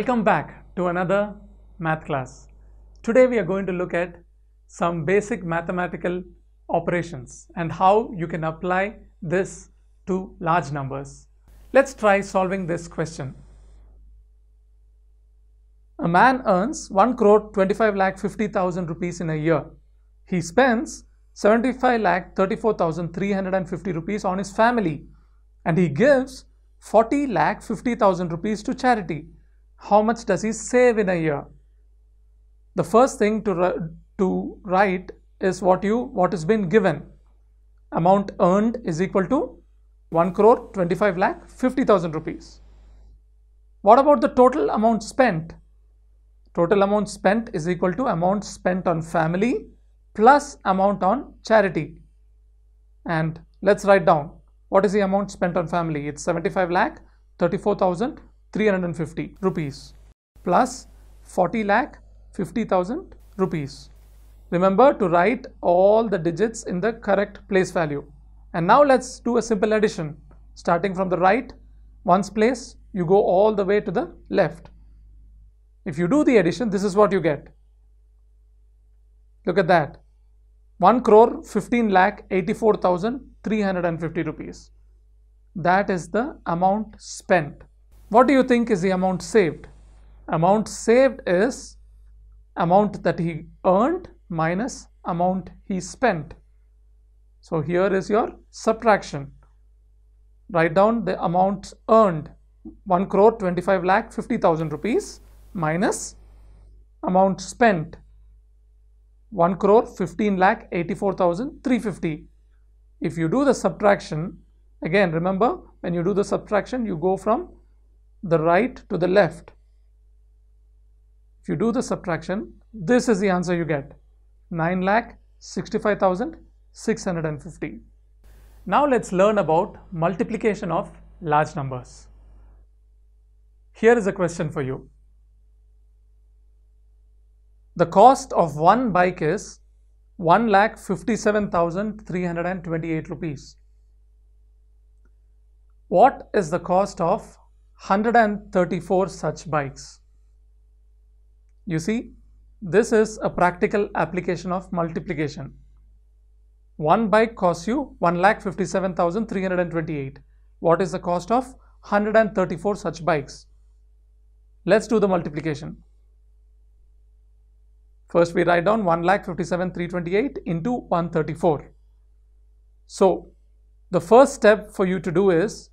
Welcome back to another math class. Today we are going to look at some basic mathematical operations and how you can apply this to large numbers. Let's try solving this question. A man earns 1 crore 25 lakh 50 thousand rupees in a year. He spends 75 lakh 34 thousand 350 rupees on his family and he gives 40 lakh 50 thousand rupees to charity how much does he save in a year? The first thing to, to write is what you what has been given. Amount earned is equal to 1 crore 25 lakh 50,000 rupees. What about the total amount spent? Total amount spent is equal to amount spent on family plus amount on charity. And let's write down what is the amount spent on family. It's 75 lakh 34,000 350 rupees plus 40 lakh 50,000 rupees. Remember to write all the digits in the correct place value. And now let's do a simple addition. Starting from the right, once place, you go all the way to the left. If you do the addition, this is what you get. Look at that. 1 crore 15 lakh 84,350 rupees. That is the amount spent. What do you think is the amount saved? Amount saved is amount that he earned minus amount he spent. So here is your subtraction. Write down the amount earned 1 crore 25 lakh 50,000 rupees minus amount spent 1 crore 15 lakh 84,350. If you do the subtraction, again remember when you do the subtraction you go from the right to the left. If you do the subtraction, this is the answer you get 9 lakh 65,650. Now let's learn about multiplication of large numbers. Here is a question for you. The cost of one bike is 1 lakh 57,328 rupees. What is the cost of 134 such bikes. You see, this is a practical application of multiplication. One bike costs you 1,57,328. What is the cost of 134 such bikes? Let's do the multiplication. First, we write down 1,57,328 into 134. So, the first step for you to do is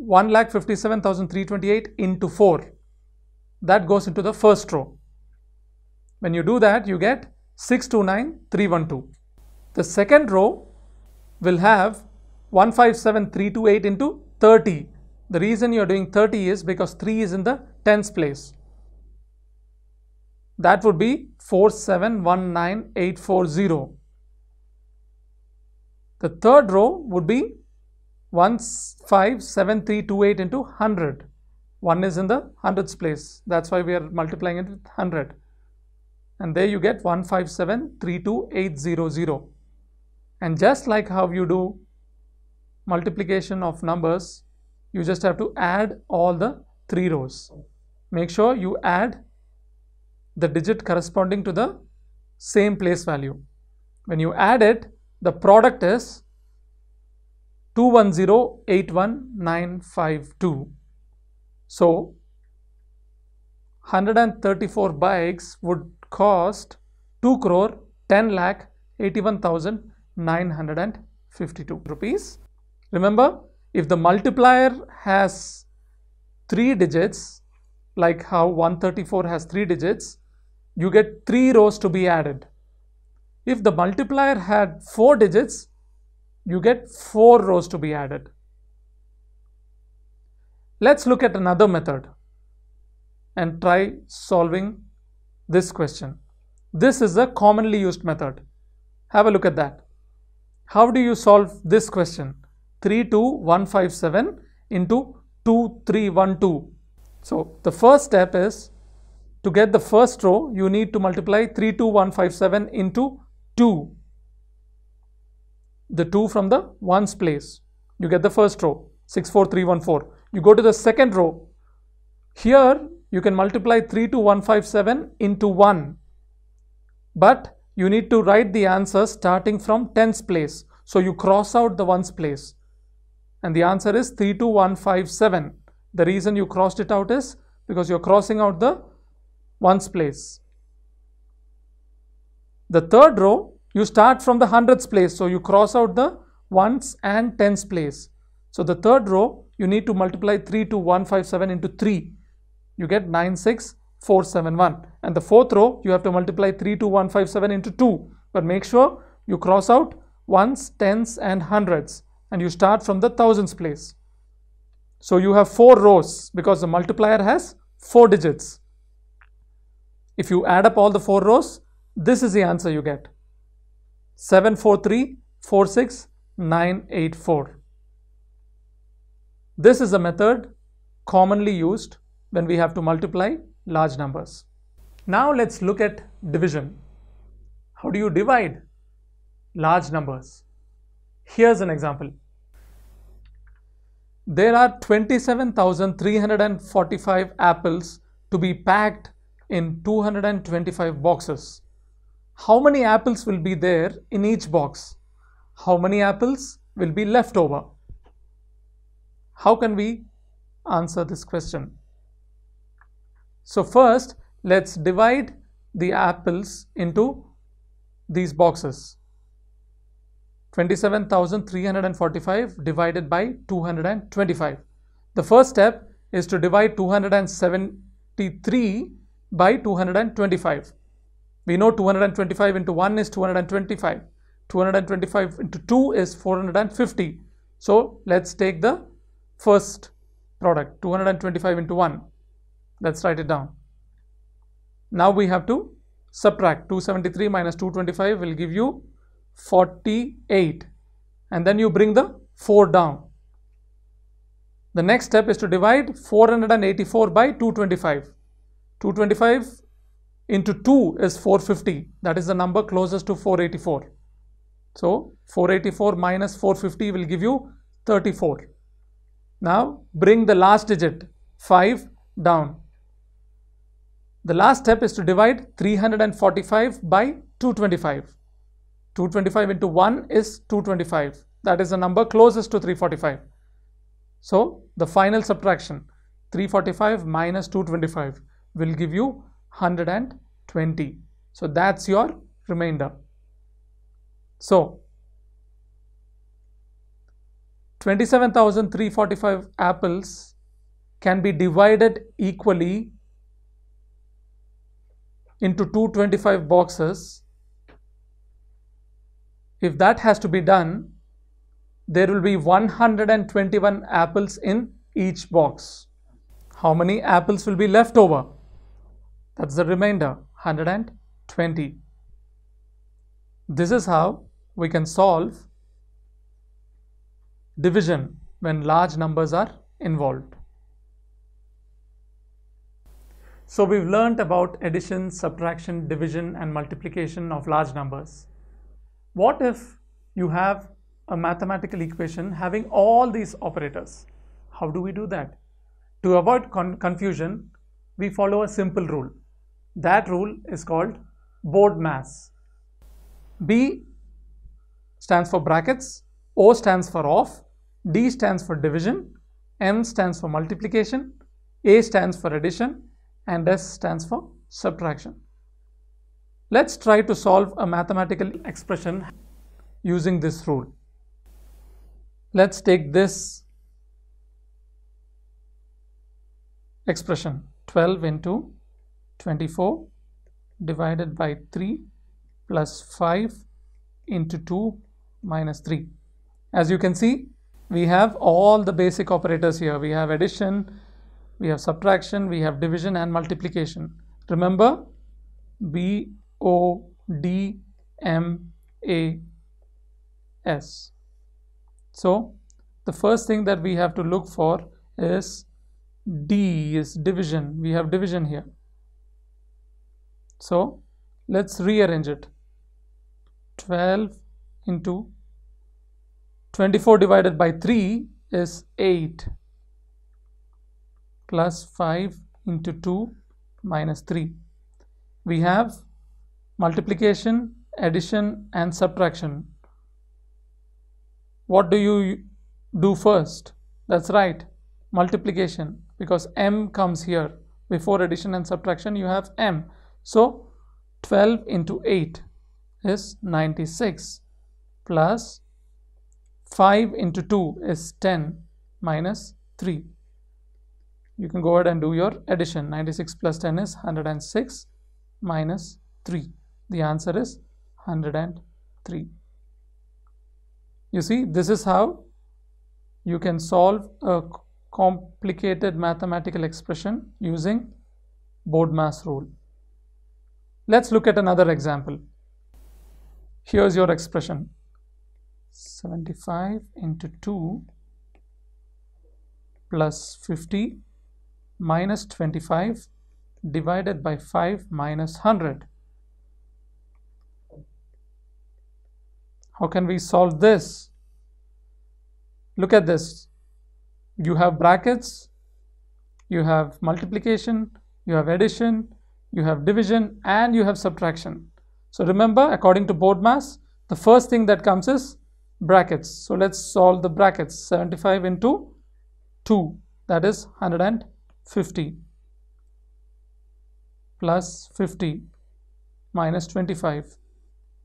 1,57,328 into 4. That goes into the first row. When you do that, you get 629,312. The second row will have 157,328 into 30. The reason you are doing 30 is because 3 is in the tens place. That would be 4719840. The third row would be 157328 into 100. 1 is in the hundreds place. That's why we are multiplying it with 100. And there you get 1573280. And just like how you do multiplication of numbers, you just have to add all the three rows. Make sure you add the digit corresponding to the same place value. When you add it, the product is 210-81952. So 134 bikes would cost 2 crore 10 lakh 81,952 rupees. Remember, if the multiplier has 3 digits, like how 134 has 3 digits, you get 3 rows to be added. If the multiplier had 4 digits, you get 4 rows to be added. Let's look at another method and try solving this question. This is a commonly used method. Have a look at that. How do you solve this question? 32157 into 2312. So the first step is to get the first row you need to multiply 32157 into 2 the 2 from the 1's place. You get the first row, 64314. You go to the second row. Here, you can multiply 32157 into 1. But you need to write the answer starting from 10's place. So you cross out the 1's place. And the answer is 32157. The reason you crossed it out is because you're crossing out the 1's place. The third row, you start from the hundredths place. So you cross out the ones and tens place. So the third row, you need to multiply 3 to 1, 5, 7 into 3. You get 9, 6, 4, 7, 1. And the fourth row, you have to multiply 3 to 1, 5, 7 into 2. But make sure you cross out ones, tens and hundreds. And you start from the thousands place. So you have four rows because the multiplier has four digits. If you add up all the four rows, this is the answer you get. 743 46984. This is a method commonly used when we have to multiply large numbers. Now let's look at division. How do you divide large numbers? Here's an example. There are 27,345 apples to be packed in 225 boxes how many apples will be there in each box? How many apples will be left over? How can we answer this question? So first, let's divide the apples into these boxes. 27,345 divided by 225. The first step is to divide 273 by 225. We know 225 into 1 is 225. 225 into 2 is 450. So let's take the first product 225 into 1. Let's write it down. Now we have to subtract 273 minus 225 will give you 48 and then you bring the 4 down. The next step is to divide 484 by 225. 225 into 2 is 450. That is the number closest to 484. So 484 minus 450 will give you 34. Now bring the last digit 5 down. The last step is to divide 345 by 225. 225 into 1 is 225. That is the number closest to 345. So the final subtraction 345 minus 225 will give you 120 so that's your remainder so 27345 apples can be divided equally into 225 boxes if that has to be done there will be 121 apples in each box how many apples will be left over that's the remainder 120. This is how we can solve division when large numbers are involved. So we've learned about addition, subtraction, division and multiplication of large numbers. What if you have a mathematical equation having all these operators? How do we do that? To avoid con confusion, we follow a simple rule. That rule is called board mass. B stands for brackets, O stands for off, D stands for division, M stands for multiplication, A stands for addition, and S stands for subtraction. Let's try to solve a mathematical expression using this rule. Let's take this expression 12 into 24 divided by 3 plus 5 into 2 minus 3. As you can see, we have all the basic operators here. We have addition, we have subtraction, we have division and multiplication. Remember, B, O, D, M, A, S. So, the first thing that we have to look for is D is division. We have division here so let's rearrange it 12 into 24 divided by 3 is 8 plus 5 into 2 minus 3 we have multiplication addition and subtraction what do you do first that's right multiplication because m comes here before addition and subtraction you have m so 12 into 8 is 96 plus 5 into 2 is 10 minus 3. You can go ahead and do your addition. 96 plus 10 is 106 minus 3. The answer is 103. You see, this is how you can solve a complicated mathematical expression using board mass rule. Let's look at another example. Here's your expression 75 into 2 plus 50 minus 25 divided by 5 minus 100. How can we solve this? Look at this. You have brackets, you have multiplication, you have addition, you have division and you have subtraction. So remember according to board mass the first thing that comes is brackets. So let's solve the brackets 75 into 2 that is 150 plus 50 minus 25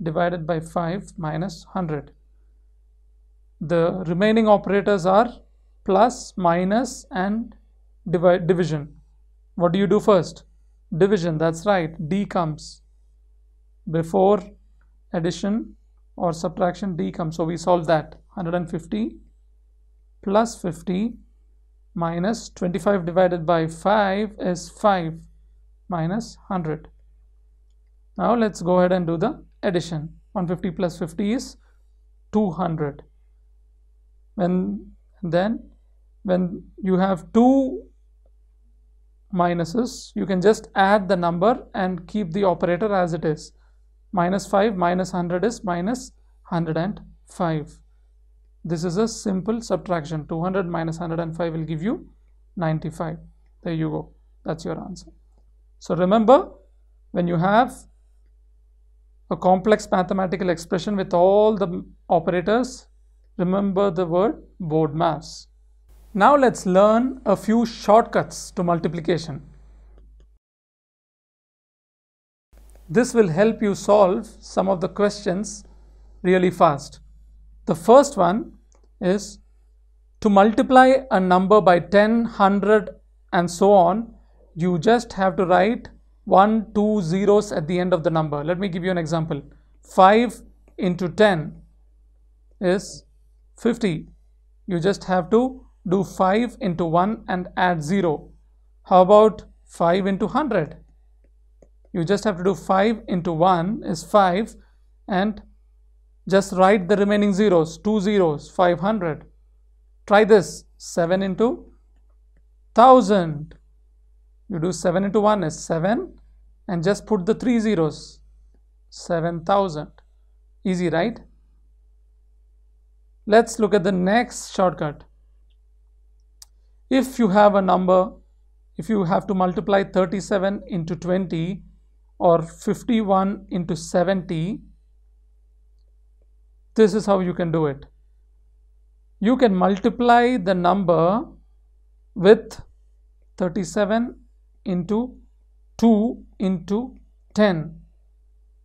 divided by 5 minus 100. The remaining operators are plus, minus and division. What do you do first? division that's right d comes before addition or subtraction d comes so we solve that 150 plus 50 minus 25 divided by 5 is 5 minus 100 now let's go ahead and do the addition 150 plus 50 is 200 when then when you have two minuses you can just add the number and keep the operator as it is minus 5 minus 100 is minus 105 this is a simple subtraction 200 minus 105 will give you 95 there you go that's your answer so remember when you have a complex mathematical expression with all the operators remember the word board maths. Now let's learn a few shortcuts to multiplication. This will help you solve some of the questions really fast. The first one is to multiply a number by 10, 100 and so on, you just have to write one, two zeros at the end of the number. Let me give you an example. 5 into 10 is 50. You just have to do 5 into 1 and add 0. How about 5 into 100? You just have to do 5 into 1 is 5 and just write the remaining zeros, 2 zeros, 500. Try this, 7 into 1000. You do 7 into 1 is 7 and just put the 3 zeros, 7000. Easy, right? Let's look at the next shortcut if you have a number if you have to multiply 37 into 20 or 51 into 70 this is how you can do it you can multiply the number with 37 into 2 into 10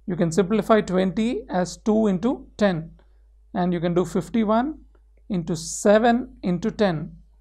you can simplify 20 as 2 into 10 and you can do 51 into 7 into 10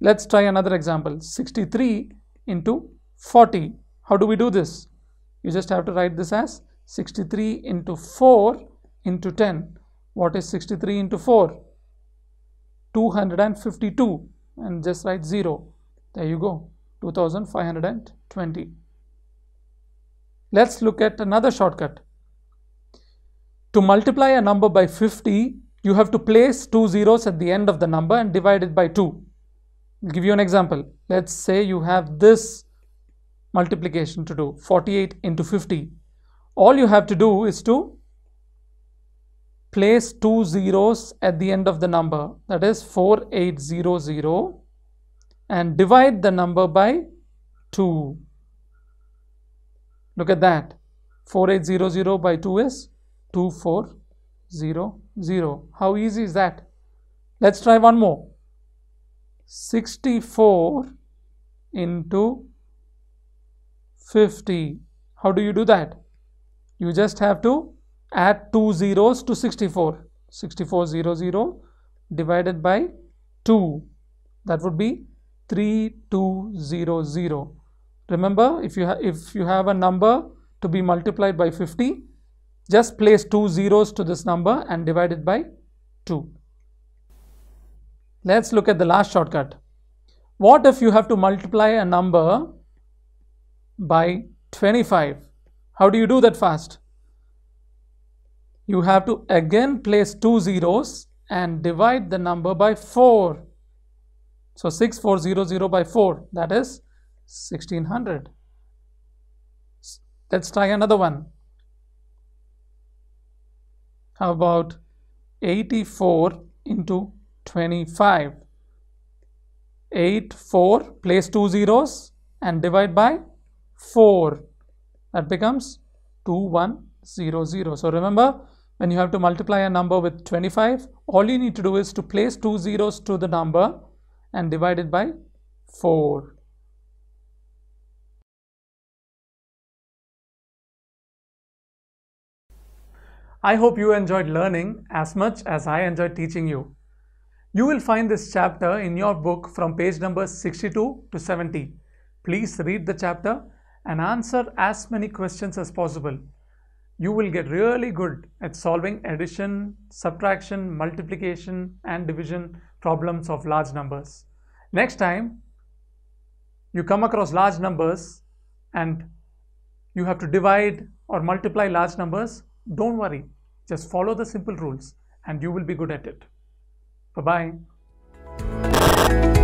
Let's try another example 63 into 40. How do we do this? You just have to write this as 63 into 4 into 10. What is 63 into 4? 252 and just write 0. There you go 2520. Let's look at another shortcut. To multiply a number by 50, you have to place two zeros at the end of the number and divide it by 2 give you an example. Let's say you have this multiplication to do 48 into 50. All you have to do is to place two zeros at the end of the number that is 4800 and divide the number by 2. Look at that 4800 by 2 is 2400. How easy is that? Let's try one more. 64 into 50 how do you do that you just have to add two zeros to 64 64 0 0 divided by 2 that would be 3200 remember if you if you have a number to be multiplied by 50 just place two zeros to this number and divide it by 2 Let's look at the last shortcut. What if you have to multiply a number by 25? How do you do that fast? You have to again place two zeros and divide the number by 4. So 6400 by 4 that is 1600. Let's try another one. How about 84 into 25 8 4 place two zeros and divide by 4 that becomes 2100 so remember when you have to multiply a number with 25 all you need to do is to place two zeros to the number and divide it by 4 I hope you enjoyed learning as much as I enjoyed teaching you. You will find this chapter in your book from page number 62 to 70. Please read the chapter and answer as many questions as possible. You will get really good at solving addition, subtraction, multiplication and division problems of large numbers. Next time you come across large numbers and you have to divide or multiply large numbers, don't worry. Just follow the simple rules and you will be good at it. Bye-bye.